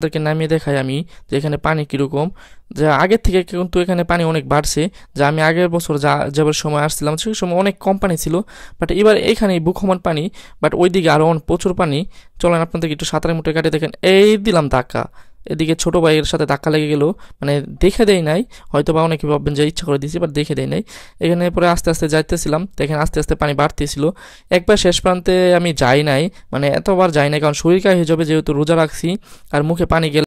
তাদেরকে নামিয়ে দেখাই আমি যে এখানে পানি কীরকম যে আগের থেকে কিন্তু এখানে পানি অনেক বাড়ছে যে আমি আগের বছর যা যাবার সময় আসছিলাম সেই সময় অনেক কম পানি ছিল বাট এবার এখানে বুখমান পানি বাট ওইদিকে আরও অনেক প্রচুর পানি চলেন আপনাদেরকে একটু সাঁতারের মুঠে কাটিয়ে দেখেন এই দিলাম ধাক্কা এদিকে ছোট ভাইয়ের সাথে ধাক্কা লেগে গেল মানে দেখে দেয় নাই হয়তো বা অনেকে ভাববেন যে ইচ্ছা করে দিয়েছি বাট দেখে দেয় নাই এখানে পরে আস্তে আস্তে যাইতেছিলাম তো এখানে আস্তে আস্তে পানি বাড়তেছিল একবার শেষ প্রান্তে আমি যাই নাই মানে এতবার যাই নাই কারণ শরীর কাজ হয়ে যাবে যেহেতু রোজা রাখছি আর মুখে পানি গেলে